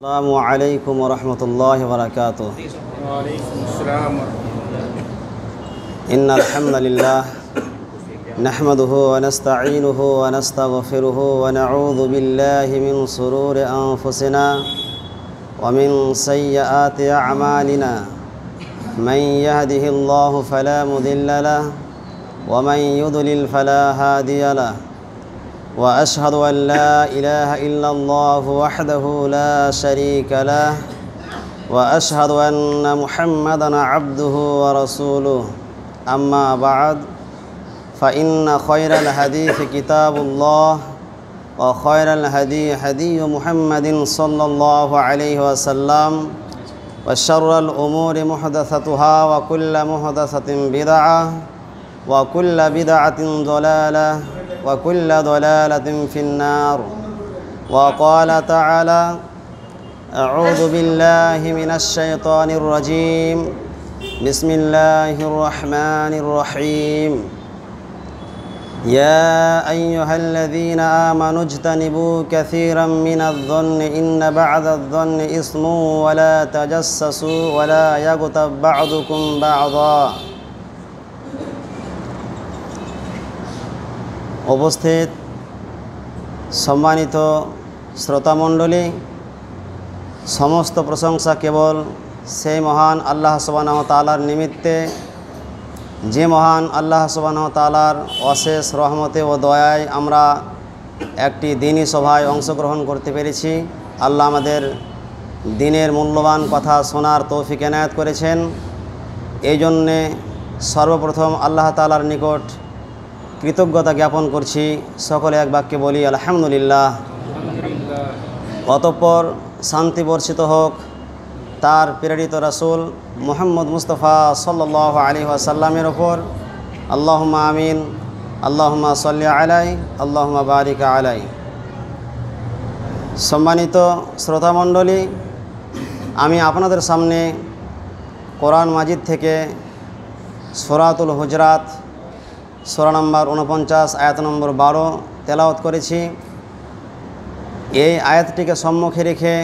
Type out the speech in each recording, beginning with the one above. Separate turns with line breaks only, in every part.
السلام عليكم ورحمة الله وبركاته وعليكم السلام إن الحمد لله نحمده ونستعينه ونستغفره ونعوذ بالله من سرور أنفسنا ومن سيئات أعمالنا من يهده الله فلا مذل له ومن يضلل فلا هادي له واشهد ان لا اله الا الله وحده لا شريك له واشهد ان محمدا عبده ورسوله اما بعد فان خير الحديث كتاب الله وخير الهدي هدي محمد صلى الله عليه وسلم وشر الامور محدثتها وكل محدثه بدعه وكل بدعه ضلاله وكل ضلالة في النار وقال تعالى أعوذ بالله من الشيطان الرجيم بسم الله الرحمن الرحيم يا أيها الذين آمنوا اجتنبوا كثيرا من الظن إن بعد الظن إثم ولا تجسسوا ولا يغتب بعضكم بعضا উপস্থিত সম্মানিত শ্রোতামণ্ডলী সমস্ত প্রশংসা কেবল সেই মহান আল্লাহ সুবাহ তালার নিমিত্তে যে মহান আল্লাহ সুবাহ তালার অশেষ রহমতে ও দয়ায় আমরা একটি দিনই সভায় অংশগ্রহণ করতে পেরেছি আল্লাহ আমাদের দিনের মূল্যবান কথা শোনার তৌফিক এনায়াত করেছেন এই জন্যে সর্বপ্রথম আল্লাহ তালার নিকট কৃতজ্ঞতা জ্ঞাপন করছি সকলে এক বাক্যে বলি আলহামদুলিল্লাহ অতঃপর শান্তি বর্ষিত হোক তার প্রেরিত রাসুল মোহাম্মদ মুস্তফা সাল্লাহ আলী আসাল্লামের ওপর আল্লাহমা আমিন আল্লাহমা সাল্লা আলাই আল্লাহমা বারিকা আলাই সম্মানিত শ্রোতামণ্ডলী আমি আপনাদের সামনে কোরআন মাজিদ থেকে সরাতুল হুজরাত সোরা নম্বর উনপঞ্চাশ আয়াত নম্বর বারো তেলাওত করেছি এই আয়াতটিকে সম্মুখে রেখে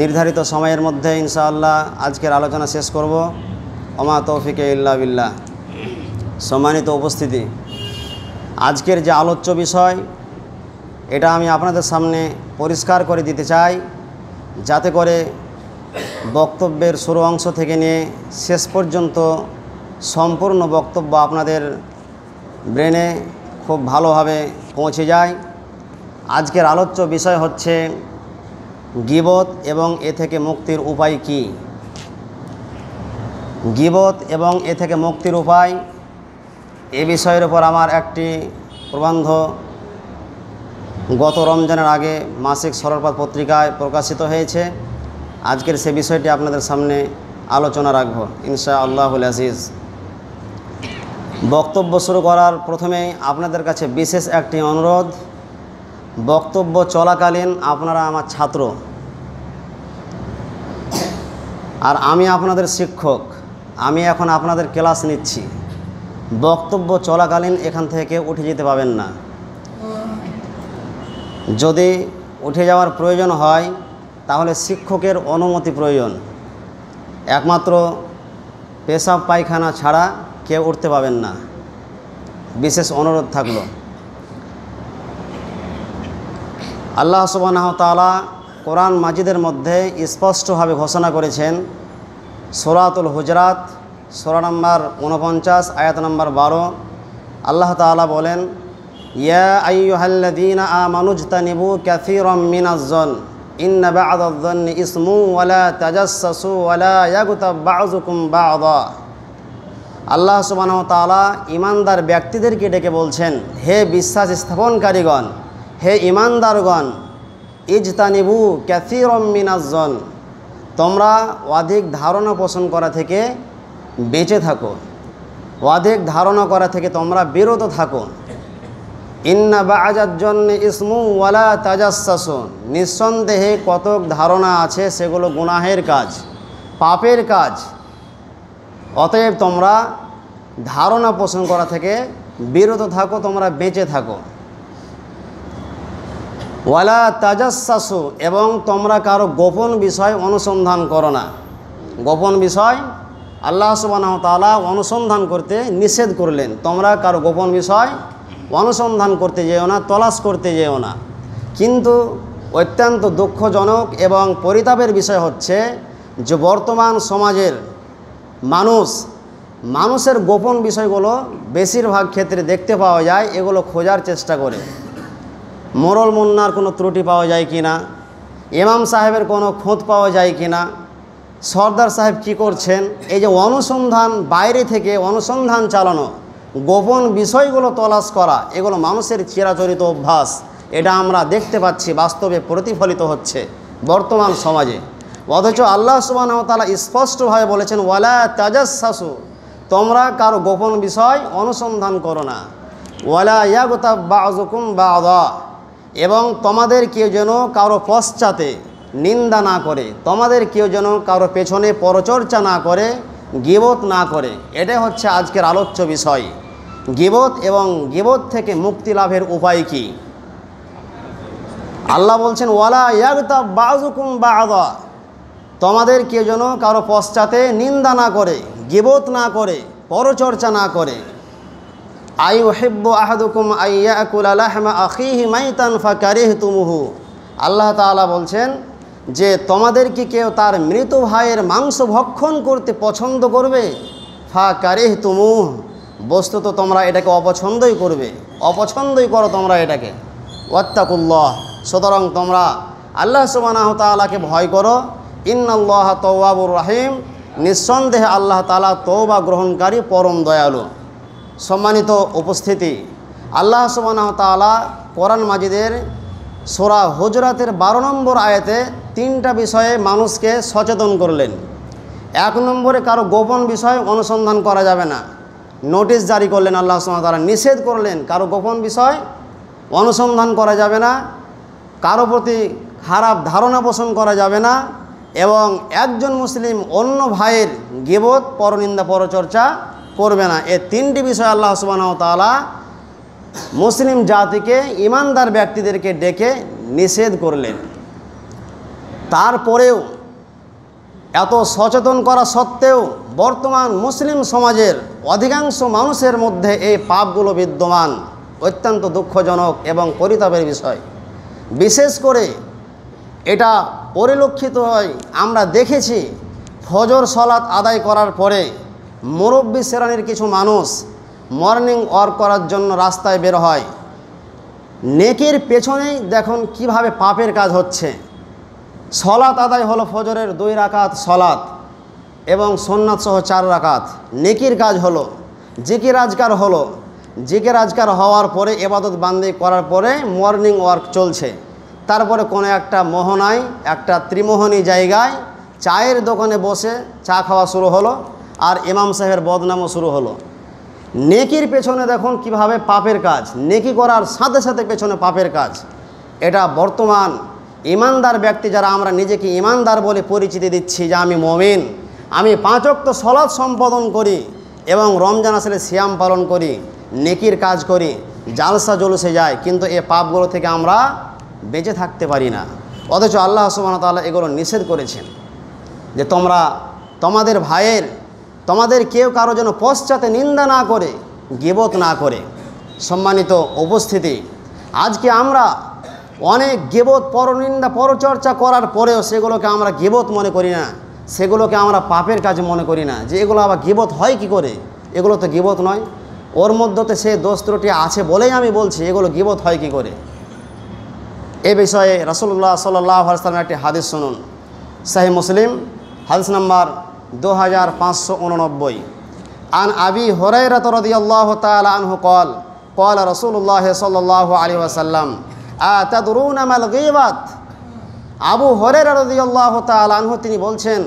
নির্ধারিত সময়ের মধ্যে ইনশাআল্লাহ আজকের আলোচনা শেষ করব অমা তৌফিকে ইল্লা বিল্লাহ সম্মানিত উপস্থিতি আজকের যে আলোচ্য বিষয় এটা আমি আপনাদের সামনে পরিষ্কার করে দিতে চাই যাতে করে বক্তব্যের শুরু অংশ থেকে নিয়ে শেষ পর্যন্ত সম্পূর্ণ বক্তব্য আপনাদের ব্রেনে খুব ভালোভাবে পৌঁছে যায় আজকের আলোচ্য বিষয় হচ্ছে গিবত এবং এ থেকে মুক্তির উপায় কি গিবত এবং এ থেকে মুক্তির উপায় এ বিষয়ের উপর আমার একটি প্রবন্ধ গত রমজানের আগে মাসিক সরলপাত পত্রিকায় প্রকাশিত হয়েছে আজকের সে বিষয়টি আপনাদের সামনে আলোচনা রাখব ইনশা আল্লাহুল আজিজ বক্তব্য শুরু করার প্রথমে আপনাদের কাছে বিশেষ একটি অনুরোধ বক্তব্য চলাকালীন আপনারা আমার ছাত্র আর আমি আপনাদের শিক্ষক আমি এখন আপনাদের ক্লাস নিচ্ছি বক্তব্য চলাকালীন এখান থেকে উঠে যেতে পাবেন না যদি উঠে যাওয়ার প্রয়োজন হয় তাহলে শিক্ষকের অনুমতি প্রয়োজন একমাত্র পেশাব পায়খানা ছাড়া কেউ উঠতে পাবেন না বিশেষ অনুরোধ থাকলো আল্লাহ সুবাহ তালা কোরআন মাজিদের মধ্যে স্পষ্টভাবে ঘোষণা করেছেন সোরাতুল হুজরাত সোরা নম্বর উনপঞ্চাশ আয়াত নম্বর বারো আল্লাহ তালা বলেন ইয়া আইয়ুহাল্লাদিন আ মানুজ তানিবু ক্যাথিরম মিনাজন ইন্না বাদন ইসমু ওয়ালা তাজাসু ওয়ালা ইয়াগুতা বাজুকুম বাদা আল্লাহ সুবাহ তালা ইমানদার ব্যক্তিদেরকে ডেকে বলছেন হে বিশ্বাস স্থাপনকারীগণ হে ইমানদারগণ ইজতানিবু ক্যাথিরম মিনাজন তোমরা অধিক ধারণা পোষণ করা থেকে বেঁচে থাকো অধিক ধারণা করা থেকে তোমরা বিরত থাকো ইন্না বাজার জন্য ইসমু ওয়ালা তাজাসন নিঃসন্দেহে কতক ধারণা আছে সেগুলো গুনাহের কাজ পাপের কাজ অতএব তোমরা ধারণা পোষণ করা থেকে বিরত থাকো তোমরা বেঁচে থাকো ওয়ালা তাজাসু এবং তোমরা কারো গোপন বিষয় অনুসন্ধান করো না গোপন বিষয় আল্লাহ তাআলা অনুসন্ধান করতে নিষেধ করলেন তোমরা কারো গোপন বিষয় অনুসন্ধান করতে যেও না তলাশ করতে যেও না কিন্তু অত্যন্ত দুঃখজনক এবং পরিতাপের বিষয় হচ্ছে যে বর্তমান সমাজের মানুষ মানুষের গোপন বিষয়গুলো বেশিরভাগ ক্ষেত্রে দেখতে পাওয়া যায় এগুলো খোঁজার চেষ্টা করে মোরল মুন্নার কোনো ত্রুটি পাওয়া যায় কি না ইমাম সাহেবের কোনো খোঁজ পাওয়া যায় কি না সর্দার সাহেব কি করছেন এই যে অনুসন্ধান বাইরে থেকে অনুসন্ধান চালানো গোপন বিষয়গুলো তলাশ করা এগুলো মানুষের চিরাচরিত অভ্যাস এটা আমরা দেখতে পাচ্ছি বাস্তবে প্রতিফলিত হচ্ছে বর্তমান সমাজে অথচ আল্লাহ তালা স্পষ্টভাবে বলেছেন ওয়ালা তাজাসু তোমরা কারো গোপন বিষয় অনুসন্ধান করো না ওয়ালা ইয়াগতা বাজুকুম বা আদা এবং তোমাদের কেউ যেন কারো পশ্চাতে নিন্দা না করে তোমাদের কেউ যেন কারো পেছনে পরচর্চা না করে গিবত না করে এটাই হচ্ছে আজকের আলোচ্য বিষয় গিবত এবং গিবত থেকে মুক্তি লাভের উপায় কি আল্লাহ বলছেন ওয়ালা বা বাজুকুম বা আদা তোমাদের কেউ যেন কারো পশ্চাতে নিন্দা না করে গেবত না করে পরচর্চা না করে আই ওহেব্ব আহাদুকুম আইয়াকুল আলাহমা আখিহি মাইতান ফাকারিহ তুমুহু আল্লাহ তালা বলছেন যে তোমাদের কি কেউ তার মৃত ভাইয়ের মাংস ভক্ষণ করতে পছন্দ করবে ফা কারিহ তুমুহ বস্তুত তোমরা এটাকে অপছন্দই করবে অপছন্দই করো তোমরা এটাকে ওয়াত্তাকুল্লাহ সুতরাং তোমরা আল্লাহ সুবানাহ তালাকে ভয় করো ইন্নআল্লাহ তৌবাবুর রাহিম নিঃসন্দেহে আল্লাহ তালা তৌবা গ্রহণকারী পরম দয়ালু সম্মানিত উপস্থিতি আল্লাহ সুবাহ তালা কোরআন মাজিদের সোরা হজরাতের বারো নম্বর আয়াতে তিনটা বিষয়ে মানুষকে সচেতন করলেন এক নম্বরে কারো গোপন বিষয় অনুসন্ধান করা যাবে না নোটিশ জারি করলেন আল্লাহ সুবাহ তারা নিষেধ করলেন কারো গোপন বিষয় অনুসন্ধান করা যাবে না কারো প্রতি খারাপ ধারণা পোষণ করা যাবে না এবং একজন মুসলিম অন্য ভাইয়ের গেবত পরনিন্দা পরচর্চা করবে না এ তিনটি বিষয় আল্লাহ সুবাহ তালা মুসলিম জাতিকে ইমানদার ব্যক্তিদেরকে ডেকে নিষেধ করলেন তারপরেও এত সচেতন করা সত্ত্বেও বর্তমান মুসলিম সমাজের অধিকাংশ মানুষের মধ্যে এই পাপগুলো বিদ্যমান অত্যন্ত দুঃখজনক এবং পরিতাপের বিষয় বিশেষ করে এটা পরিলক্ষিত হয় আমরা দেখেছি ফজর আদায় করার পরে মুরব্বী শ্রেণীর কিছু মানুষ মর্নিং ওয়ার্ক করার জন্য রাস্তায় বের হয় নেকের পেছনেই দেখুন কিভাবে পাপের কাজ হচ্ছে সলাত আদায় হলো ফজরের দুই রাকাত সলাত এবং সহ চার রাকাত নেকির কাজ হলো জিকে রাজকার হলো জিকে রাজকার হওয়ার পরে এবাদত বান্দি করার পরে মর্নিং ওয়ার্ক চলছে তারপরে কোনো একটা মোহনায় একটা ত্রিমোহনী জায়গায় চায়ের দোকানে বসে চা খাওয়া শুরু হলো আর ইমাম সাহেবের বদনামও শুরু হলো নেকির পেছনে দেখুন কিভাবে পাপের কাজ নেকি করার সাথে সাথে পেছনে পাপের কাজ এটা বর্তমান ইমানদার ব্যক্তি যারা আমরা নিজেকে ইমানদার বলে পরিচিতি দিচ্ছি যে আমি মমিন আমি পাঁচক্ত সলাৎ সম্পাদন করি এবং রমজান আসলে শ্যাম পালন করি নেকির কাজ করি জালসা জলসে যায় কিন্তু এ পাপগুলো থেকে আমরা বেঁচে থাকতে পারি না অথচ আল্লাহ সুবাহ তাল্লাহ এগুলো নিষেধ করেছেন যে তোমরা তোমাদের ভাইয়ের তোমাদের কেউ কারো যেন পশ্চাতে নিন্দা না করে গেবত না করে সম্মানিত উপস্থিতি আজকে আমরা অনেক গেবত পরনিন্দা পরচর্চা করার পরেও সেগুলোকে আমরা গেবত মনে করি না সেগুলোকে আমরা পাপের কাজ মনে করি না যে এগুলো আবার গেবত হয় কি করে এগুলো তো গেবত নয় ওর মধ্যতে সে দোষ আছে বলেই আমি বলছি এগুলো গিবত হয় কি করে এ বিষয়ে রসুল্লাহ সাল্লাম একটি হাদিস শুনুন সাহি মুসলিম হাদিস নাম্বার দু হাজার পাঁচশো উননব্বই আন আবি হরাইরাত রদিয়াল্লাহ তাআলা আনহু কল কল রসুল্লাহ সাল্লাহ আলী আসাল্লাম আদরুন আমাল গিবাত আবু হরে রদিয়াল্লাহ তাআলা আনহু তিনি বলছেন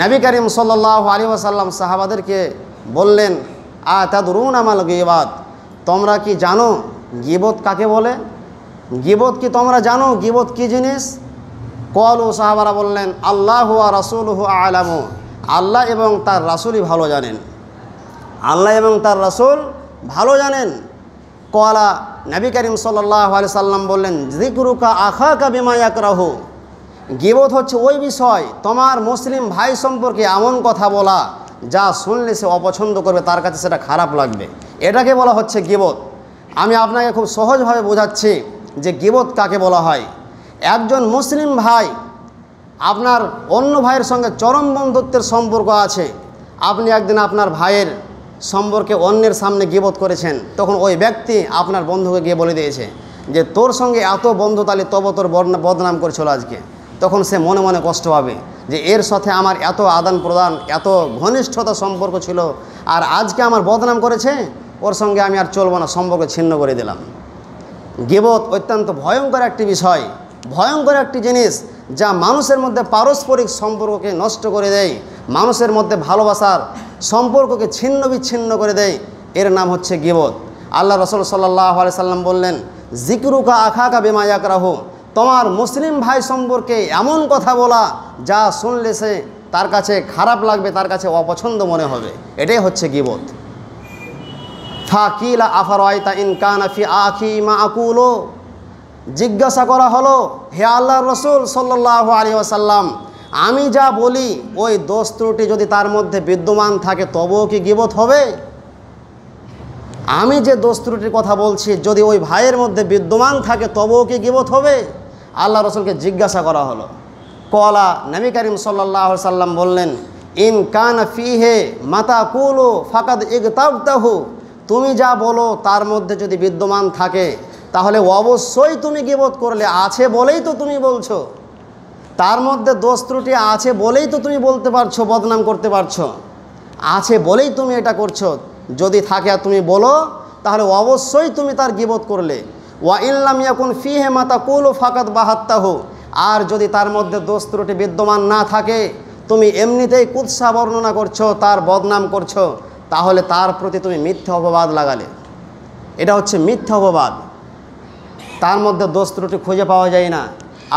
নবী করিম সাল্লাহ আলী আসাল্লাম সাহাবাদেরকে বললেন আদরুন আমাল গিবাত তোমরা কি জানো গিবত কাকে বলে গিবত কি তোমরা জানো গিবত কি জিনিস কল ও সাহাবারা বললেন আল্লাহ হুয়া রাসুল হু আলাম আল্লাহ এবং তার রাসুলই ভালো জানেন আল্লাহ এবং তার রাসুল ভালো জানেন কলা নবী করিম সাল্লি সাল্লাম বললেন জিকরুকা আখা কা বিমায়াক রাহু গিবত হচ্ছে ওই বিষয় তোমার মুসলিম ভাই সম্পর্কে এমন কথা বলা যা শুনলে সে অপছন্দ করবে তার কাছে সেটা খারাপ লাগবে এটাকে বলা হচ্ছে গিবত আমি আপনাকে খুব সহজভাবে বোঝাচ্ছি যে গিবত কাকে বলা হয় একজন মুসলিম ভাই আপনার অন্য ভাইয়ের সঙ্গে চরম বন্ধুত্বের সম্পর্ক আছে আপনি একদিন আপনার ভাইয়ের সম্পর্কে অন্যের সামনে গিবত করেছেন তখন ওই ব্যক্তি আপনার বন্ধুকে গিয়ে বলে দিয়েছে যে তোর সঙ্গে এত বন্ধু তাহলে তব তোর বদনাম করেছিল আজকে তখন সে মনে মনে কষ্ট পাবে যে এর সাথে আমার এত আদান প্রদান এত ঘনিষ্ঠতা সম্পর্ক ছিল আর আজকে আমার বদনাম করেছে ওর সঙ্গে আমি আর চলবো না সম্পর্ক ছিন্ন করে দিলাম গেবত অত্যন্ত ভয়ঙ্কর একটি বিষয় ভয়ঙ্কর একটি জিনিস যা মানুষের মধ্যে পারস্পরিক সম্পর্ককে নষ্ট করে দেয় মানুষের মধ্যে ভালোবাসার সম্পর্ককে ছিন্ন বিচ্ছিন্ন করে দেয় এর নাম হচ্ছে গেবত আল্লাহ রসল সাল্লাহ আলি সাল্লাম বললেন জিকরুকা আখাকা বেমায়াক রাহু তোমার মুসলিম ভাই সম্পর্কে এমন কথা বলা যা শুনলে সে তার কাছে খারাপ লাগবে তার কাছে অপছন্দ মনে হবে এটাই হচ্ছে গিবোধ ফাকিলা আফারয়তা ইনকানাফি আখি মা আকুলো জিজ্ঞাসা করা হলো হে আল্লাহ রসুল সাল্লাহ আলী ওসাল্লাম আমি যা বলি ওই দোস্ত্রুটি যদি তার মধ্যে বিদ্যমান থাকে তবুও কি গিবত হবে আমি যে দোস্ত্রুটির কথা বলছি যদি ওই ভাইয়ের মধ্যে বিদ্যমান থাকে তবুও কি গিবত হবে আল্লাহ রসুলকে জিজ্ঞাসা করা হলো কলা নবী করিম সাল্লাহ সাল্লাম বললেন ইন কান ফি হে মাতা কুলো ফাকাদ ইগতাবতাহু তুমি যা বলো তার মধ্যে যদি বিদ্যমান থাকে তাহলে অবশ্যই তুমি গিবোধ করলে আছে বলেই তো তুমি বলছো তার মধ্যে দোষ ত্রুটি আছে বলেই তো তুমি বলতে পারছো বদনাম করতে পারছো আছে বলেই তুমি এটা করছো যদি থাকে আর তুমি বলো তাহলে অবশ্যই তুমি তার গিবোধ করলে ওয়া ইল্লাম ইয়াকুন ফি হে মাতা কুল ফাকাত বাহাত্তাহ আর যদি তার মধ্যে দোষ ত্রুটি বিদ্যমান না থাকে তুমি এমনিতেই কুৎসা বর্ণনা করছো তার বদনাম করছো তাহলে তার প্রতি তুমি মিথ্যা অপবাদ লাগালে এটা হচ্ছে মিথ্যা অপবাদ তার মধ্যে দোষ ত্রুটি খুঁজে পাওয়া যায় না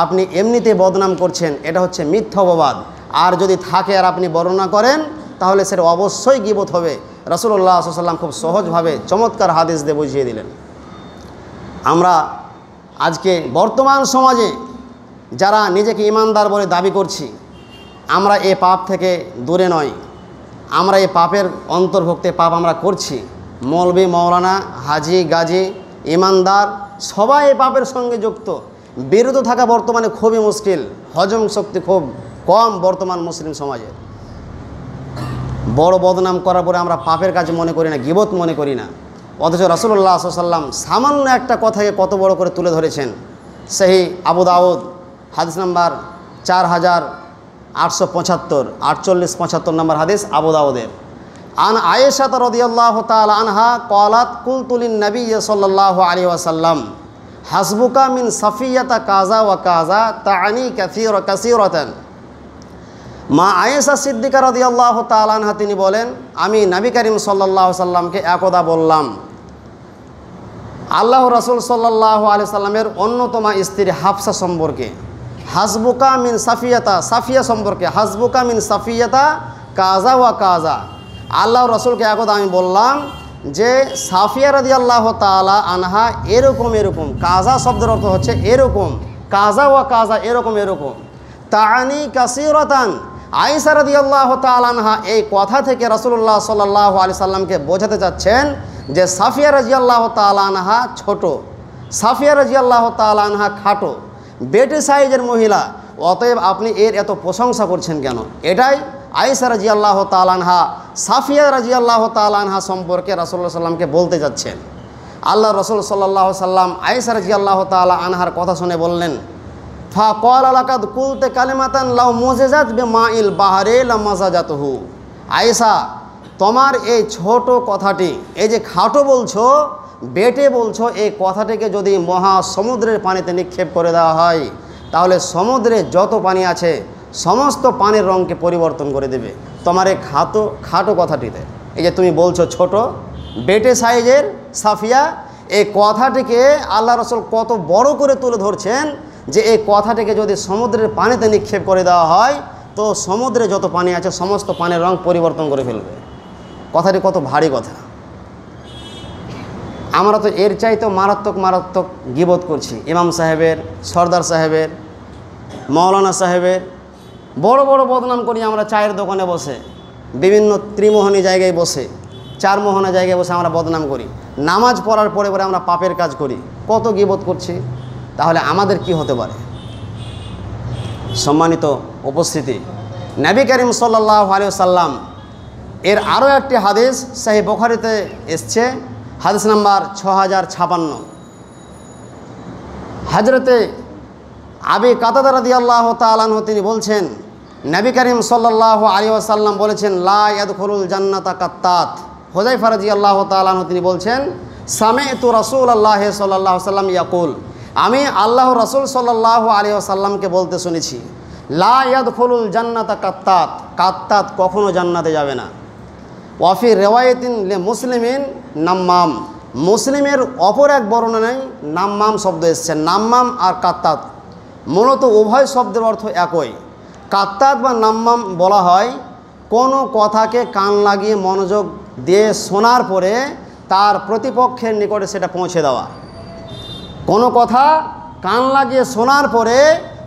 আপনি এমনিতে বদনাম করছেন এটা হচ্ছে মিথ্যা অপবাদ আর যদি থাকে আর আপনি বর্ণনা করেন তাহলে সেটা অবশ্যই গিবত হবে রসুল্লাহ সাল্লাম খুব সহজভাবে চমৎকার হাদিস দিয়ে বুঝিয়ে দিলেন আমরা আজকে বর্তমান সমাজে যারা নিজেকে ইমানদার বলে দাবি করছি আমরা এ পাপ থেকে দূরে নয় আমরা এই পাপের অন্তর্ভুক্ত পাপ আমরা করছি মৌলবি মৌলানা হাজি গাজী ইমানদার সবাই এই পাপের সঙ্গে যুক্ত বিরত থাকা বর্তমানে খুবই মুশকিল হজম শক্তি খুব কম বর্তমান মুসলিম সমাজে বড় বদনাম করার পরে আমরা পাপের কাজ মনে করি না গিবত মনে করি না অথচ রসুল্লাহ সাল্লাম সামান্য একটা কথাকে কত বড় করে তুলে ধরেছেন সেই আবু দাউদ হাদিস নাম্বার চার হাজার আটশো পঁচাত্তর আটচল্লিশ পঁচাত্তর নম্বর হাদিস আবুদাউদের আন আয়েশা রদিয়াল্লাহ তাল আনহা কলাত কুলতুলিন নবী সাল্লাহ আলী ওয়াসাল্লাম হাসবুকা মিন সাফিয়াতা কাজা ওয়া কাজা তা আনি কাসির কাসিরতেন মা আয়েশা সিদ্দিকা রদিয়াল্লাহ তাল আনহা তিনি বলেন আমি নবী করিম সাল্লাহ সাল্লামকে একদা বললাম আল্লাহ রসুল সাল্লাহ আলি সাল্লামের অন্যতম স্ত্রী হাফসা সম্পর্কে হাসবুকা মিন সাফিয়াতা সাফিয়া সম্পর্কে হাসবুকা মিন সাফিয়াতা কাজা ওয়া কাজা আল্লাহ রসুলকে একদম আমি বললাম যে সাফিয়া রাদি আল্লাহ তালা আনহা এরকম এরকম কাজা শব্দের অর্থ হচ্ছে এরকম কাজা ওয়া কাজা এরকম এরকম তাহানি কাসিরতান আইসা রাদি আল্লাহ তালানহা এই কথা থেকে রসুল্লাহ সাল্লাহ আলি সাল্লামকে বোঝাতে চাচ্ছেন যে সাফিয়া রাজি আল্লাহ তালানহা ছোট সাফিয়া রাজি আল্লাহ তালানহা খাটো বেটে সাইজের মহিলা অতএব আপনি এর এত প্রশংসা করছেন কেন এটাই আয়েসা রাজি আল্লাহ তালানহা সাফিয়া রাজি আল্লাহ তালানহা সম্পর্কে রাসুল্লাহ সাল্লামকে বলতে যাচ্ছেন আল্লাহ রসুল সাল্লাহ সাল্লাম আয়েসা রাজি আল্লাহ তালা আনহার কথা শুনে বললেন ফা কল আলাকাত কুলতে কালেমাতান লাউ মোজেজাত বে মা ইল বাহারে লামাজাজাত হু আয়েসা তোমার এই ছোট কথাটি এই যে খাটো বলছো বেটে বলছো এই কথাটিকে যদি মহা সমুদ্রের পানিতে নিক্ষেপ করে দেওয়া হয় তাহলে সমুদ্রে যত পানি আছে সমস্ত পানির রঙকে পরিবর্তন করে দেবে তোমার এই খাতো খাটো কথাটিতে এই যে তুমি বলছো ছোট বেটে সাইজের সাফিয়া এই কথাটিকে আল্লাহ রসল কত বড় করে তুলে ধরছেন যে এই কথাটিকে যদি সমুদ্রের পানিতে নিক্ষেপ করে দেওয়া হয় তো সমুদ্রে যত পানি আছে সমস্ত পানির রং পরিবর্তন করে ফেলবে কথাটি কত ভারী কথা আমরা তো এর চাইতেও মারাত্মক মারাত্মক গিবত করছি ইমাম সাহেবের সর্দার সাহেবের মৌলানা সাহেবের বড় বড় বদনাম করি আমরা চায়ের দোকানে বসে বিভিন্ন ত্রিমোহনী জায়গায় বসে চার মোহনা জায়গায় বসে আমরা বদনাম করি নামাজ পড়ার পরে পরে আমরা পাপের কাজ করি কত গিবত করছি তাহলে আমাদের কি হতে পারে সম্মানিত উপস্থিতি নাবী করিম সাল্লাহ আলিয় সাল্লাম এর আরও একটি হাদিস সাহি বোখারিতে এসছে হাদিস নাম্বার ছ হাজার ছাপান্ন হাজরতে আবি কাতাদারাদি আল্লাহ তালানহ তিনি বলছেন নবী করিম সাল্লাহ আলী আসাল্লাম বলেছেন লাদুল জান্নাতা কাত্তাত হোজাই ফারাজি আল্লাহ তালানহ তিনি বলছেন সামে তু রসুল আল্লাহ সাল্লাহ সাল্লাম ইয়াকুল আমি আল্লাহ রসুল সাল্লাহ আলী আসাল্লামকে বলতে শুনেছি লাদুল জান্নাতা কাত্তাত কাত্তাত কখনও জান্নাতে যাবে না ওয়াফি রেওয়ায়তিন লে মুসলিমিন নাম্মাম মুসলিমের অপর এক বর্ণনায় নাম্মাম শব্দ এসছে নাম্মাম আর কাত্তাত মূলত উভয় শব্দের অর্থ একই কাত্তাত বা নাম্মাম বলা হয় কোনো কথাকে কান লাগিয়ে মনোযোগ দিয়ে শোনার পরে তার প্রতিপক্ষের নিকটে সেটা পৌঁছে দেওয়া কোনো কথা কান লাগিয়ে শোনার পরে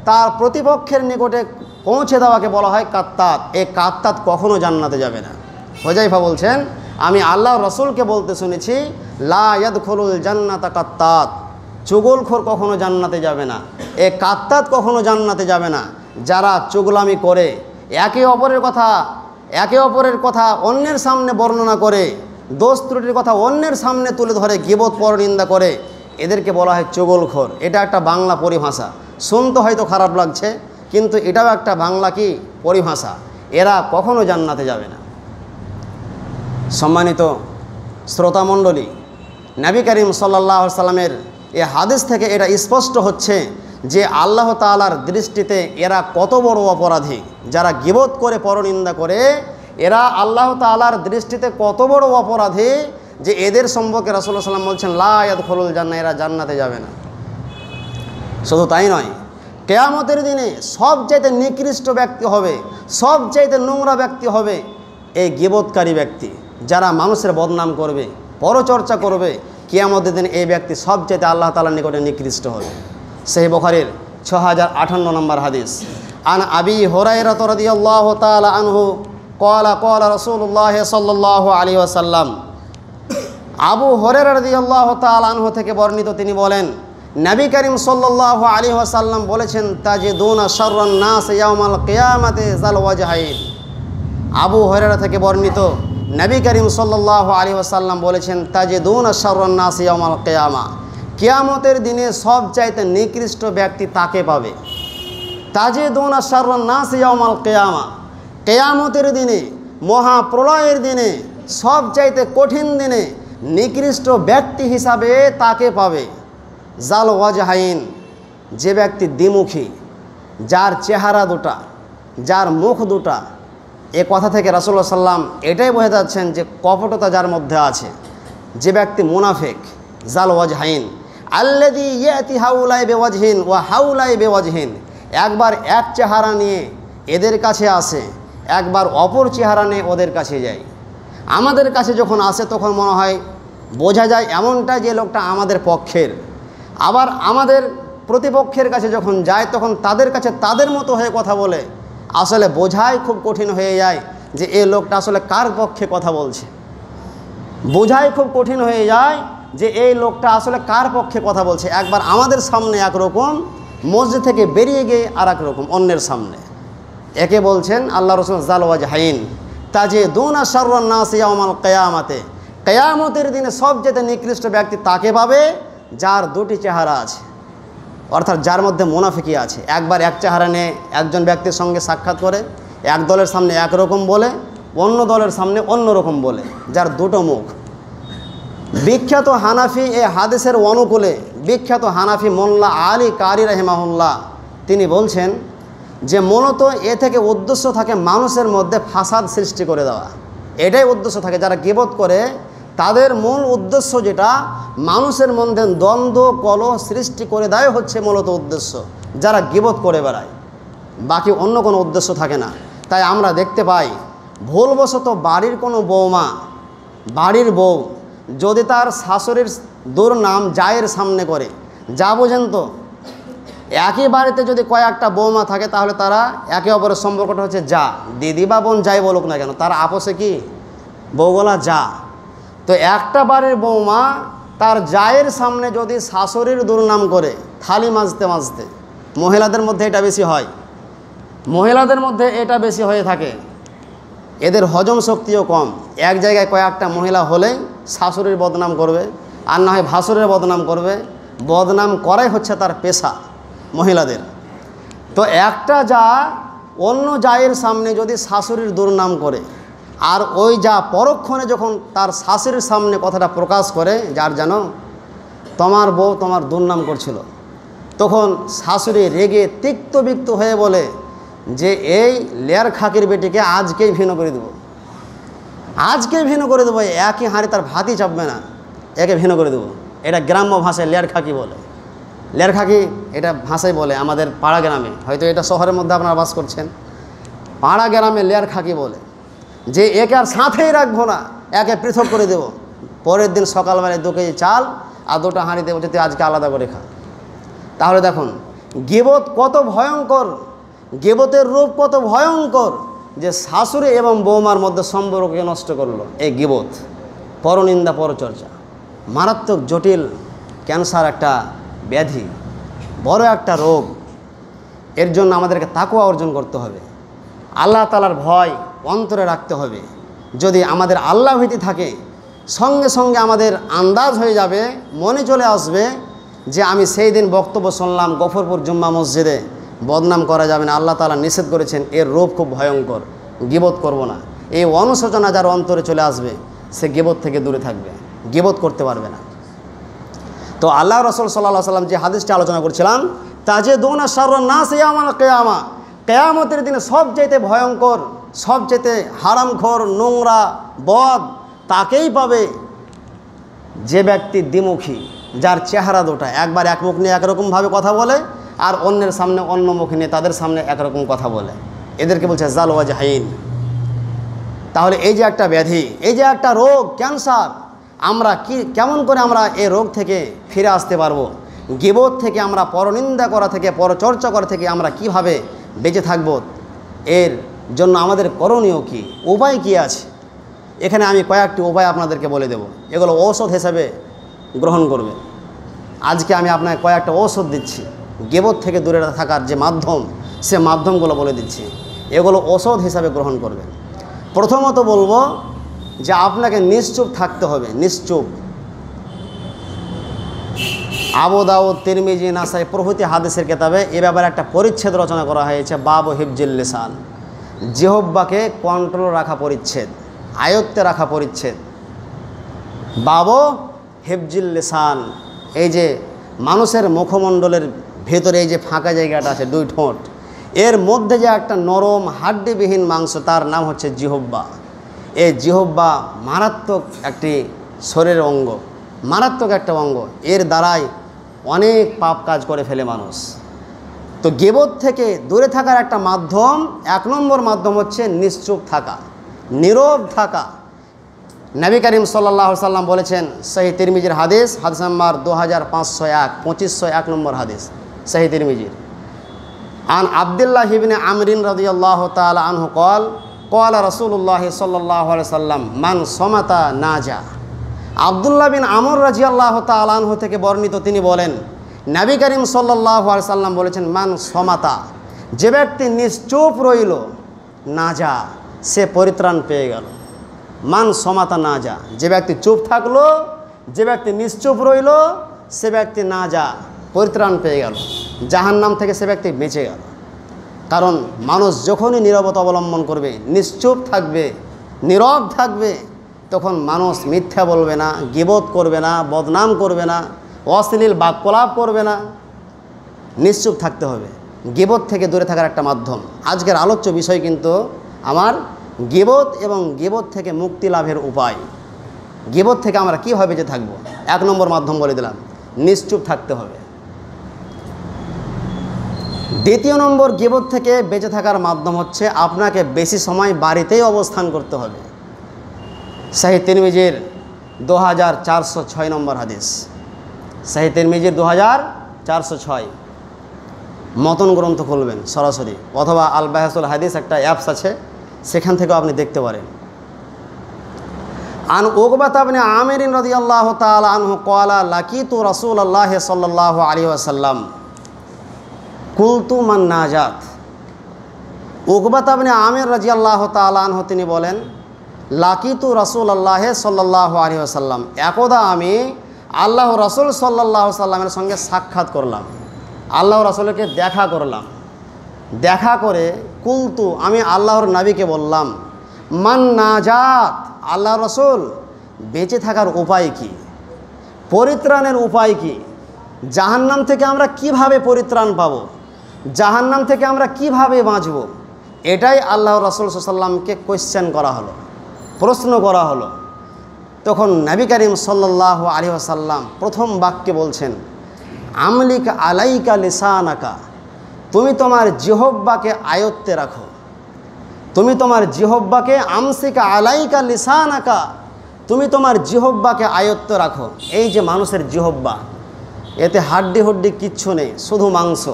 তার প্রতিপক্ষের নিকটে পৌঁছে দেওয়াকে বলা হয় কাত্তাত এই কাত্তাত কখনো জান্নাতে যাবে না হোজাইফা বলছেন আমি আল্লাহ রসুলকে বলতে শুনেছি লায়াদ খরুল জান্নাতা কাত্তাত চুগলখোর কখনো জান্নাতে যাবে না এ কাত্তাত কখনো জান্নাতে যাবে না যারা চুগলামি করে একে অপরের কথা একে অপরের কথা অন্যের সামনে বর্ণনা করে দোষ ত্রুটির কথা অন্যের সামনে তুলে ধরে গিবত নিন্দা করে এদেরকে বলা হয় চুগলখোর এটা একটা বাংলা পরিভাষা শুনতে হয়তো খারাপ লাগছে কিন্তু এটাও একটা বাংলা কি পরিভাষা এরা কখনো জান্নাতে যাবে না সম্মানিত শ্রোতামণ্ডলী নাবি করিম সাল্লাহ সাল্লামের এ হাদিস থেকে এটা স্পষ্ট হচ্ছে যে আল্লাহ তালার দৃষ্টিতে এরা কত বড় অপরাধী যারা গিবোধ করে পরনিন্দা করে এরা আল্লাহ তালার দৃষ্টিতে কত বড় অপরাধী যে এদের সম্পর্কে রাসুল্লাহ সাল্লাম বলছেন লায়াত খলুল জান্না এরা জান্নাতে যাবে না শুধু তাই নয় কেয়ামতের দিনে সবচাইতে নিকৃষ্ট ব্যক্তি হবে সবচাইতে নোংরা ব্যক্তি হবে এই গিবোধকারী ব্যক্তি যারা মানুষের বদনাম করবে পরচর্চা করবে আমাদের দিন এই ব্যক্তি চাইতে আল্লাহ তালার নিকটে নিকৃষ্ট হবে সেই বখারের ছ হাজার আঠান্ন নম্বর হাদিস আন আবি হরাইরাত রদিয়াল্লাহ তালা আনহু কলা কলা রসুল্লাহ সাল্লাহ আলী ওসাল্লাম আবু হরের রদিয়াল্লাহ তাল আনহু থেকে বর্ণিত তিনি বলেন নবী করিম সাল্লাহ আলী ওসাল্লাম বলেছেন তাজে দুনা শর্রন নাস কেয়ামাতে জাল ওয়াজাহিদ আবু হরেরা থেকে বর্ণিত নবী করিম সাল্লাহ আলী ওসাল্লাম বলেছেন তাজেদুন সর্বনাসি অমাল কেয়ামা কেয়ামতের দিনে সব চাইতে নিকৃষ্ট ব্যক্তি তাকে পাবে তাজেদুন সর্বনাসি অমাল কেয়ামা কেয়ামতের দিনে মহাপ্রলয়ের দিনে সব চাইতে কঠিন দিনে নিকৃষ্ট ব্যক্তি হিসাবে তাকে পাবে জাল ওয়াজহাইন যে ব্যক্তি দ্বিমুখী যার চেহারা দুটা যার মুখ দুটা এ কথা থেকে রাসুল্লাহ সাল্লাম এটাই বোঝা যাচ্ছেন যে কপটতা যার মধ্যে আছে যে ব্যক্তি মুনাফেক জাল ওয়াজ হাইন আল্লাদি ইয়াতি হাউলাই বেওয়াজহীন ওয়া হাউলাই বেওয়াজহীন একবার এক চেহারা নিয়ে এদের কাছে আসে একবার অপর চেহারা নিয়ে ওদের কাছে যায় আমাদের কাছে যখন আসে তখন মনে হয় বোঝা যায় এমনটা যে লোকটা আমাদের পক্ষের আবার আমাদের প্রতিপক্ষের কাছে যখন যায় তখন তাদের কাছে তাদের মতো হয়ে কথা বলে আসলে বোঝাই খুব কঠিন হয়ে যায় যে এ লোকটা আসলে কার পক্ষে কথা বলছে বোঝাই খুব কঠিন হয়ে যায় যে এই লোকটা আসলে কার পক্ষে কথা বলছে একবার আমাদের সামনে একরকম মসজিদ থেকে বেরিয়ে গিয়ে আর রকম অন্যের সামনে একে বলছেন আল্লাহ রসুল জালওয়াজ হাইন তা তাজে দুনা সর্বনাসিয়ামাল কেয়ামাতে কেয়ামতের দিনে সবচেয়ে নিকৃষ্ট ব্যক্তি তাকে পাবে যার দুটি চেহারা আছে অর্থাৎ যার মধ্যে মুনাফিকি আছে একবার এক চেহারা নিয়ে একজন ব্যক্তির সঙ্গে সাক্ষাৎ করে এক দলের সামনে একরকম বলে অন্য দলের সামনে অন্য রকম বলে যার দুটো মুখ বিখ্যাত হানাফি এ হাদিসের অনুকূলে বিখ্যাত হানাফি মোল্লা আলী কারি রহেমাহুল্লাহ তিনি বলছেন যে মূলত এ থেকে উদ্দেশ্য থাকে মানুষের মধ্যে ফাসাদ সৃষ্টি করে দেওয়া এটাই উদ্দেশ্য থাকে যারা গিবত করে তাদের মূল উদ্দেশ্য যেটা মানুষের মধ্যে দ্বন্দ্ব কলহ সৃষ্টি করে দেয় হচ্ছে মূলত উদ্দেশ্য যারা গিবত করে বেড়ায় বাকি অন্য কোনো উদ্দেশ্য থাকে না তাই আমরা দেখতে পাই ভুলবশত বাড়ির কোনো বৌমা বাড়ির বউ যদি তার শাশুড়ির নাম জায়ের সামনে করে যা বোঝেন তো একই বাড়িতে যদি কয়েকটা বৌমা থাকে তাহলে তারা একে অপরের সম্পর্কটা হচ্ছে যা দিদি বা বোন যাই বলুক না কেন তার আপসে কি বৌগলা যা তো একটা বাড়ির বৌমা তার জায়ের সামনে যদি শাশুড়ির দুর্নাম করে থালি মাজতে মাজতে মহিলাদের মধ্যে এটা বেশি হয় মহিলাদের মধ্যে এটা বেশি হয়ে থাকে এদের হজম শক্তিও কম এক জায়গায় কয়েকটা মহিলা হলেই শাশুড়ির বদনাম করবে আর না হয় ভাসুরের বদনাম করবে বদনাম করাই হচ্ছে তার পেশা মহিলাদের তো একটা যা অন্য জায়ের সামনে যদি শাশুড়ির দুর্নাম করে আর ওই যা পরক্ষণে যখন তার শাশুর সামনে কথাটা প্রকাশ করে যার যেন তোমার বউ তোমার দুর্নাম করছিল তখন শাশুড়ি রেগে তিক্তবিক্ত হয়ে বলে যে এই লেয়ার খাকির বেটিকে আজকেই ভিন্ন করে দেব আজকেই ভিন্ন করে দেবো একই হাঁড়ি তার ভাতই চাপবে না একে ভিন্ন করে দেবো এটা গ্রাম্য ভাষায় লেয়ার খাকি বলে লেয়ার খাকি এটা ভাষায় বলে আমাদের পাড়া গ্রামে হয়তো এটা শহরের মধ্যে আপনারা বাস করছেন পাড়া গ্রামে লেয়ার খাকি বলে যে একে আর সাথেই রাখবো না একে পৃথক করে দেব পরের দিন সকালবেলায় দু কেজি চাল আর দুটা হাঁড়ি দেবো যদি আজকে আলাদা করে খা তাহলে দেখুন গেবত কত ভয়ঙ্কর গেবতের রূপ কত ভয়ঙ্কর যে শাশুড়ি এবং বৌমার মধ্যে সম্পর্ককে নষ্ট করলো এই গেবত পরনিন্দা পরচর্চা মারাত্মক জটিল ক্যান্সার একটা ব্যাধি বড় একটা রোগ এর জন্য আমাদেরকে তাকুয়া অর্জন করতে হবে আল্লাহ তালার ভয় অন্তরে রাখতে হবে যদি আমাদের আল্লাহ ভীতি থাকে সঙ্গে সঙ্গে আমাদের আন্দাজ হয়ে যাবে মনে চলে আসবে যে আমি সেই দিন বক্তব্য শুনলাম গফরপুর জুম্মা মসজিদে বদনাম করা যাবে না আল্লাহ তালা নিষেধ করেছেন এর রূপ খুব ভয়ঙ্কর গিবত করব না এই অনুশোচনা যার অন্তরে চলে আসবে সে গিবত থেকে দূরে থাকবে গিবত করতে পারবে না তো আল্লাহ রসুল সাল্লাহ সাল্লাম যে হাদিসটি আলোচনা করছিলাম তাজে দোনা সার্র না সে আমার কেয়ামা কেয়ামতের দিনে সব চাইতে ভয়ঙ্কর সব চাইতে হারামখর নোংরা বদ তাকেই পাবে যে ব্যক্তি দ্বিমুখী যার চেহারা দুটা একবার একমুখ নিয়ে একরকমভাবে কথা বলে আর অন্যের সামনে অন্য মুখ নিয়ে তাদের সামনে একরকম কথা বলে এদেরকে বলছে জালওয়াজ হাইন তাহলে এই যে একটা ব্যাধি এই যে একটা রোগ ক্যান্সার আমরা কি কেমন করে আমরা এই রোগ থেকে ফিরে আসতে পারবো গিবোধ থেকে আমরা পরনিন্দা করা থেকে পরচর্চা করা থেকে আমরা কিভাবে বেঁচে থাকব এর জন্য আমাদের করণীয় কি উপায় কি আছে এখানে আমি কয়েকটি উপায় আপনাদেরকে বলে দেব এগুলো ঔষধ হিসাবে গ্রহণ করবে আজকে আমি আপনাকে কয়েকটা ঔষধ দিচ্ছি গেবত থেকে দূরে থাকার যে মাধ্যম সে মাধ্যমগুলো বলে দিচ্ছি এগুলো ঔষধ হিসাবে গ্রহণ করবে প্রথমত বলবো যে আপনাকে নিশ্চুপ থাকতে হবে নিশ্চুপ আবুদাউদ তিরমিজি নাসাই প্রভৃতি হাদিসের কেতাবে এ ব্যাপারে একটা পরিচ্ছেদ রচনা করা হয়েছে বাব হিফজিল্লিসান জেহব্বাকে কন্ট্রোল রাখা পরিচ্ছেদ আয়ত্তে রাখা পরিচ্ছেদ বাব হিফজিল্লিসান এই যে মানুষের মুখমণ্ডলের ভেতরে এই যে ফাঁকা জায়গাটা আছে দুই ঠোঁট এর মধ্যে যে একটা নরম হাড্ডিবিহীন মাংস তার নাম হচ্ছে জিহব্বা এই জিহব্বা মারাত্মক একটি শরীরের অঙ্গ মারাত্মক একটা অঙ্গ এর দ্বারাই অনেক পাপ কাজ করে ফেলে মানুষ তো গেবত থেকে দূরে থাকার একটা মাধ্যম এক নম্বর মাধ্যম হচ্ছে নিশ্চুপ থাকা নীরব থাকা নবী করিম সাল্লাহ সাল্লাম বলেছেন সহি তিরমিজির হাদিস হাদিস নাম্বার দু হাজার পাঁচশো এক পঁচিশশো এক নম্বর হাদিস সহি তিরমিজির আন আবদুল্লাহ হিবিন আমরিন রদিয়াল্লাহ তাল আনহু কল কল রসুল্লাহ সাল্লাহ সাল্লাম মান সমাতা না যা আবদুল্লাহ বিন আমর রাজি আল্লাহ তালানহ থেকে বর্ণিত তিনি বলেন নাবী করিম সাল্লাহ সাল্লাম বলেছেন মান সমাতা যে ব্যক্তি নিশ্চুপ রইল না যা সে পরিত্রাণ পেয়ে গেল মান সমাতা না যা যে ব্যক্তি চুপ থাকলো যে ব্যক্তি নিশ্চুপ রইল সে ব্যক্তি না যা পরিত্রাণ পেয়ে গেল জাহান নাম থেকে সে ব্যক্তি বেঁচে গেল কারণ মানুষ যখনই নিরবতা অবলম্বন করবে নিশ্চুপ থাকবে নীরব থাকবে তখন মানুষ মিথ্যা বলবে না গিবোধ করবে না বদনাম করবে না অশ্লীল বাক্যলাপ করবে না নিশ্চুপ থাকতে হবে গিবোধ থেকে দূরে থাকার একটা মাধ্যম আজকের আলোচ্য বিষয় কিন্তু আমার গিবোধ এবং গিবোধ থেকে মুক্তি লাভের উপায় গিবোধ থেকে আমরা কীভাবে বেঁচে থাকবো এক নম্বর মাধ্যম বলে দিলাম নিশ্চুপ থাকতে হবে দ্বিতীয় নম্বর গিবোধ থেকে বেঁচে থাকার মাধ্যম হচ্ছে আপনাকে বেশি সময় বাড়িতেই অবস্থান করতে হবে সাহি তিরমিজির দু হাজার চারশো ছয় নম্বর হাদিস সাহি তিরমিজির দু হাজার চারশো ছয় মতন গ্রন্থ খুলবেন সরাসরি অথবা আল বাহাসুল হাদিস একটা অ্যাপস আছে সেখান থেকেও আপনি দেখতে পারেন আন ওকবাত আপনি আমির রদি আল্লাহ তালা আনহু কলা লাকি তু রসুল আল্লাহ সাল্লাহ আলী আসাল্লাম কুলতু মান নাজাত ওকবাত আপনি আমির রাজি আল্লাহ তালা আনহু তিনি বলেন লাকিতু রসুল আল্লাহ সাল্লাহ আলী আসাল্লাম একদা আমি আল্লাহ রসুল সাল্লাহ সাল্লামের সঙ্গে সাক্ষাৎ করলাম আল্লাহ রসুলকে দেখা করলাম দেখা করে কুলতু আমি আল্লাহর নাবিকে বললাম মান যাত আল্লাহ রসুল বেঁচে থাকার উপায় কি পরিত্রাণের উপায় কি জাহান্নাম থেকে আমরা কিভাবে পরিত্রাণ পাব জাহান্নাম থেকে আমরা কিভাবে বাঁচব এটাই আল্লাহ রসুল সাল্লামকে কোয়েশ্চেন করা হলো প্রশ্ন করা হলো তখন নবী করিম সাল্লাহ আলী আসাল্লাম প্রথম বাক্যে বলছেন আমলিক আলাইকা লিসানাকা তুমি তোমার জিহব্বাকে আয়ত্তে রাখো তুমি তোমার জিহব্বাকে আমসিকা আলাইকা লিসানাকা তুমি তোমার জিহব্বাকে আয়ত্ত রাখো এই যে মানুষের জিহব্বা এতে হাড্ডি হড্ডি কিচ্ছু নেই শুধু মাংস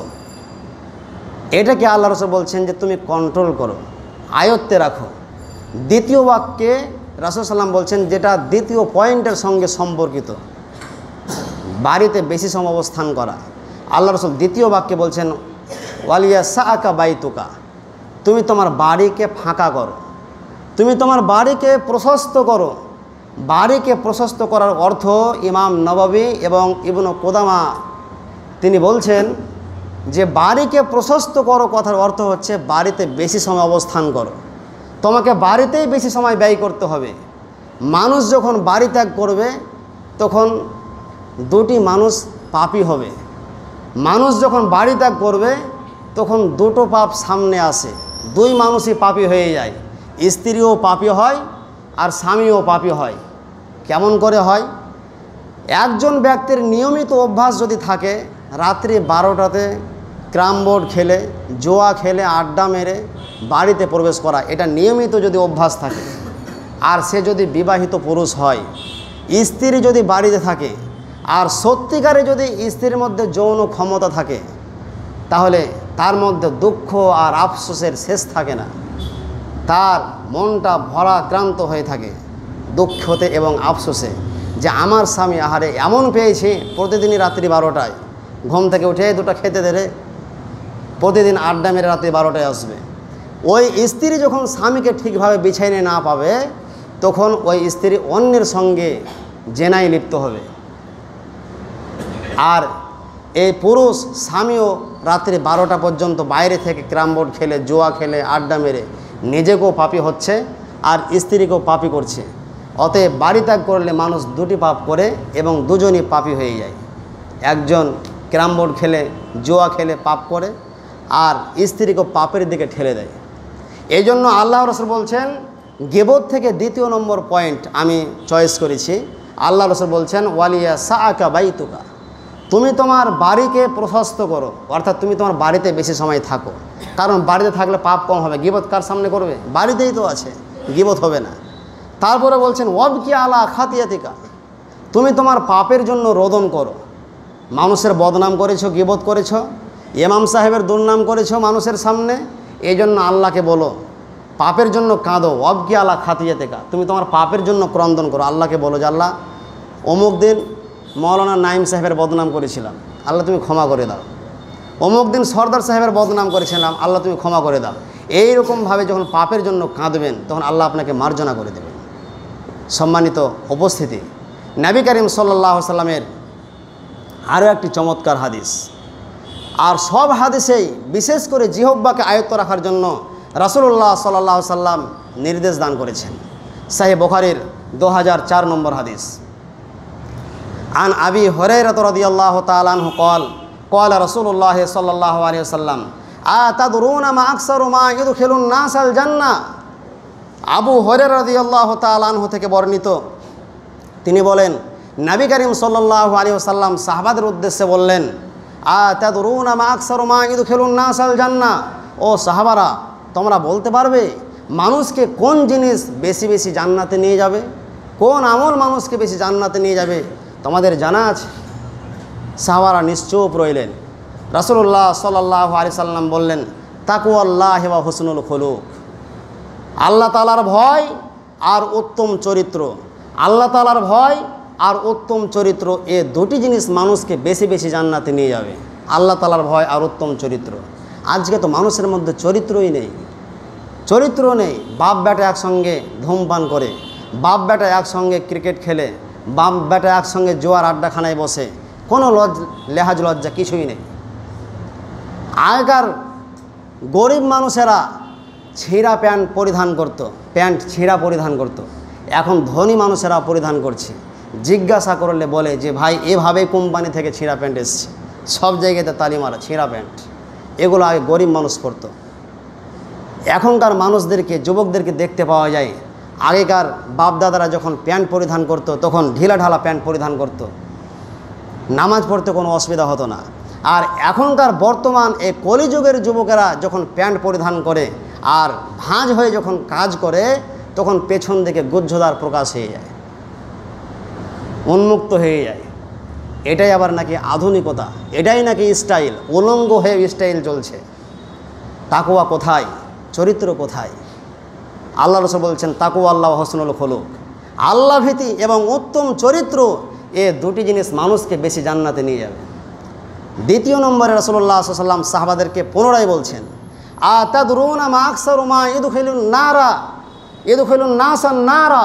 এটাকে আল্লাহ রসুল বলছেন যে তুমি কন্ট্রোল করো আয়ত্তে রাখো দ্বিতীয় বাক্যে রাসুল সাল্লাম বলছেন যেটা দ্বিতীয় পয়েন্টের সঙ্গে সম্পর্কিত বাড়িতে বেশি সময় অবস্থান করা আল্লাহ রসুল দ্বিতীয় বাক্যে বলছেন ওয়ালিয়া সাকা বাইতুকা তুমি তোমার বাড়িকে ফাঁকা করো তুমি তোমার বাড়িকে প্রশস্ত করো বাড়িকে প্রশস্ত করার অর্থ ইমাম নবাবী এবং ইবনু কোদামা তিনি বলছেন যে বাড়িকে প্রশস্ত করো কথার অর্থ হচ্ছে বাড়িতে বেশি সময় অবস্থান করো তোমাকে বাড়িতেই বেশি সময় ব্যয় করতে হবে মানুষ যখন বাড়ি ত্যাগ করবে তখন দুটি মানুষ পাপি হবে মানুষ যখন বাড়ি ত্যাগ করবে তখন দুটো পাপ সামনে আসে দুই মানুষই পাপি হয়ে যায় স্ত্রীও পাপি হয় আর স্বামীও পাপি হয় কেমন করে হয় একজন ব্যক্তির নিয়মিত অভ্যাস যদি থাকে রাত্রি বারোটাতে ক্রাম বোর্ড খেলে জোয়া খেলে আড্ডা মেরে বাড়িতে প্রবেশ করা এটা নিয়মিত যদি অভ্যাস থাকে আর সে যদি বিবাহিত পুরুষ হয় স্ত্রী যদি বাড়িতে থাকে আর সত্যিকারে যদি স্ত্রীর মধ্যে যৌন ক্ষমতা থাকে তাহলে তার মধ্যে দুঃখ আর আফসোসের শেষ থাকে না তার মনটা ভরাক্রান্ত হয়ে থাকে দুঃখতে এবং আফসোসে যে আমার স্বামী আহারে এমন পেয়েছে প্রতিদিনই রাত্রি বারোটায় ঘুম থেকে উঠে দুটো খেতে দেবে প্রতিদিন আড্ডা মেরে রাতে বারোটায় আসবে ওই স্ত্রী যখন স্বামীকে ঠিকভাবে বিছাইনে না পাবে তখন ওই স্ত্রী অন্যের সঙ্গে জেনায় লিপ্ত হবে আর এই পুরুষ স্বামীও রাত্রি বারোটা পর্যন্ত বাইরে থেকে ক্রামবোর্ড খেলে জোয়া খেলে আড্ডা মেরে নিজেকেও পাপি হচ্ছে আর স্ত্রীকেও পাপি করছে অতএব বাড়ি ত্যাগ করলে মানুষ দুটি পাপ করে এবং দুজনই পাপি হয়ে যায় একজন ক্রামবোর্ড খেলে জোয়া খেলে পাপ করে আর স্ত্রীকে পাপের দিকে ঠেলে দেয় এই জন্য আল্লাহ রসুল বলছেন গেবত থেকে দ্বিতীয় নম্বর পয়েন্ট আমি চয়েস করেছি আল্লাহ রসুল বলছেন ওয়ালিয়া সা সাআকা বাইতুকা তুমি তোমার বাড়িকে প্রশস্ত করো অর্থাৎ তুমি তোমার বাড়িতে বেশি সময় থাকো কারণ বাড়িতে থাকলে পাপ কম হবে গিবত কার সামনে করবে বাড়িতেই তো আছে গিবত হবে না তারপরে বলছেন ওয়াব কি আলা খাতিয়াতিকা তুমি তোমার পাপের জন্য রোদন করো মানুষের বদনাম করেছো গিবত করেছো ইমাম সাহেবের দুর্নাম করেছ মানুষের সামনে এই জন্য আল্লাহকে বলো পাপের জন্য কাঁদো অবকি আল্লাহ খাতিয়াতে কা তুমি তোমার পাপের জন্য ক্রন্দন করো আল্লাহকে বলো যে আল্লাহ অমুক দিন মৌলানা নাইম সাহেবের বদনাম করেছিলাম আল্লাহ তুমি ক্ষমা করে দাও অমুক দিন সর্দার সাহেবের বদনাম করেছিলাম আল্লাহ তুমি ক্ষমা করে দাও এইরকমভাবে যখন পাপের জন্য কাঁদবেন তখন আল্লাহ আপনাকে মার্জনা করে দেবেন সম্মানিত উপস্থিতি নাবি করিম সাল্লাহ সাল্লামের আরও একটি চমৎকার হাদিস আর সব হাদিসেই বিশেষ করে জিহব্বাকে আয়ত্ত রাখার জন্য রাসুল্লাহ সাল্লা সাল্লাম নির্দেশ দান করেছেন সাহেব বখারির দু হাজার নম্বর হাদিস আন আবি হরে রদিয়াল্লাহ তালানহ কল কল রসুল্লাহ সাল্লাহ আলিয়াল্লাম সাল্লাম আ তাদুরুনা মা আকসারু মা ইদু খেলুন সাল জান্না আবু হরে রদিয়াল্লাহ তালানহু থেকে বর্ণিত তিনি বলেন নাবি করিম সাল্লাহ আলী সাল্লাম উদ্দেশ্যে বললেন আতাদরুনা মা আকসারু মা ইদখুলুন নাসাল জান্না ও সাহাবারা তোমরা বলতে পারবে মানুষকে কোন জিনিস বেশি বেশি জান্নাতে নিয়ে যাবে কোন আমল মানুষকে বেশি জান্নাতে নিয়ে যাবে তোমাদের জানা আছে সাহাবারা নিশ্চুপ রইলেন রাসুল্লাহ সাল্লাহ আলি সাল্লাম বললেন তাকু আল্লাহ হেবা হুসনুল খলুক আল্লাহ তালার ভয় আর উত্তম চরিত্র আল্লাহ তালার ভয় আর উত্তম চরিত্র এ দুটি জিনিস মানুষকে বেশি বেশি জান্নাতে নিয়ে যাবে আল্লাহ তালার ভয় আর উত্তম চরিত্র আজকে তো মানুষের মধ্যে চরিত্রই নেই চরিত্র নেই বাপ বেটা একসঙ্গে ধূমপান করে বাপ বেটা একসঙ্গে ক্রিকেট খেলে বাপ বেটা একসঙ্গে জোয়ার আড্ডাখানায় বসে কোনো লজ লেহাজ লজ্জা কিছুই নেই আগেকার গরিব মানুষেরা ছিঁড়া প্যান্ট পরিধান করত প্যান্ট ছিঁড়া পরিধান করত এখন ধনী মানুষেরা পরিধান করছে জিজ্ঞাসা করলে বলে যে ভাই এভাবে কোম্পানি থেকে ছিঁড়া প্যান্ট এসছে সব জায়গাতে তালি মারা ছিঁড়া প্যান্ট এগুলো আগে গরিব মানুষ করতো এখনকার মানুষদেরকে যুবকদেরকে দেখতে পাওয়া যায় আগেকার বাপদাদারা যখন প্যান্ট পরিধান করত তখন ঢিলাঢালা প্যান্ট পরিধান করত নামাজ পড়তে কোনো অসুবিধা হতো না আর এখনকার বর্তমান এই কলিযুগের যুবকেরা যখন প্যান্ট পরিধান করে আর ভাঁজ হয়ে যখন কাজ করে তখন পেছন দিকে গুজ্জদার প্রকাশ হয়ে যায় উন্মুক্ত হয়ে যায় এটাই আবার নাকি আধুনিকতা এটাই নাকি স্টাইল উলঙ্গ হয়ে স্টাইল চলছে তাকুয়া কোথায় চরিত্র কোথায় আল্লাহ রসুল বলছেন তাকুয়া আল্লাহ হসনুল খলুক আল্লাহ ভীতি এবং উত্তম চরিত্র এ দুটি জিনিস মানুষকে বেশি জান্নাতে নিয়ে যাবে দ্বিতীয় নম্বরে রসল্লাহ সাল্লাম সাহাবাদেরকে পুনরায় বলছেন আ রুনা মা আকসার উমা ইদু খেলুন নারা ইদু খেলুন নাসা নারা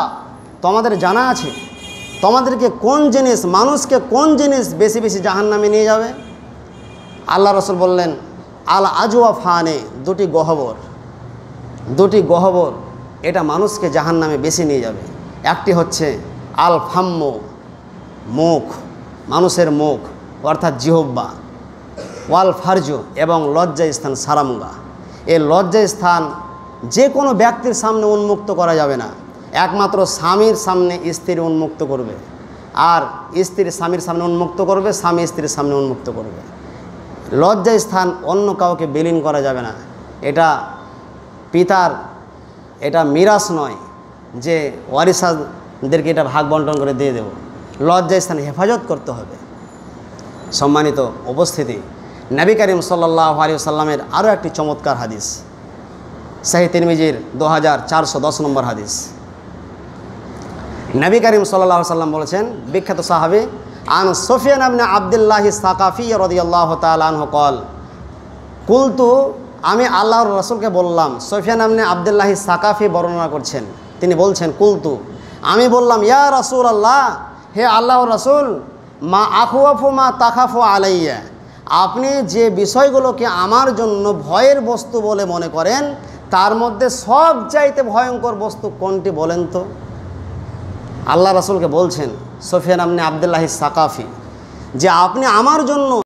তোমাদের জানা আছে তোমাদেরকে কোন জিনিস মানুষকে কোন জিনিস বেশি বেশি জাহান নামে নিয়ে যাবে আল্লাহ রসুল বললেন আল আজুয়া ফানে দুটি গহবর দুটি গহবর এটা মানুষকে জাহান নামে বেশি নিয়ে যাবে একটি হচ্ছে আল ফাম্ম মুখ মানুষের মুখ অর্থাৎ জিহব্বা ওয়াল ফার্জু এবং লজ্জা স্থান সারামুঙ্গা এ লজ্জা স্থান যে কোনো ব্যক্তির সামনে উন্মুক্ত করা যাবে না একমাত্র স্বামীর সামনে স্ত্রী উন্মুক্ত করবে আর স্ত্রী স্বামীর সামনে উন্মুক্ত করবে স্বামী স্ত্রীর সামনে উন্মুক্ত করবে লজ্জা স্থান অন্য কাউকে বিলীন করা যাবে না এটা পিতার এটা মিরাস নয় যে ওয়ারিসাদেরকে এটা ভাগ বন্টন করে দিয়ে দেব লজ্জা স্থান হেফাজত করতে হবে সম্মানিত উপস্থিতি নাবি করিম সাল্লাহ আলী সাল্লামের আরও একটি চমৎকার হাদিস সাহি তিরমিজির দু হাজার চারশো দশ নম্বর হাদিস নবী করিম সাল্লাহ সাল্লাম বলেছেন বিখ্যাত সাহাবি আন সোফিয়ান আবনে আবদুল্লাহ সাকাফি রদিয়াল্লাহ তালহ কল কুলতু আমি আল্লাহর রসুলকে বললাম সোফিয়ান আবনে আবদুল্লাহি সাকাফি বর্ণনা করছেন তিনি বলছেন কুলতু আমি বললাম ইয়া রসুল আল্লাহ হে আল্লাহর রসুল মা আখুয়াফু মা তাকাফু আলাইয়া আপনি যে বিষয়গুলোকে আমার জন্য ভয়ের বস্তু বলে মনে করেন তার মধ্যে সব চাইতে ভয়ঙ্কর বস্তু কোনটি বলেন তো আল্লাহ রাসুলকে বলছেন সফিয়ান আমনি আবদুল্লাহ সাকাফি যে আপনি আমার জন্য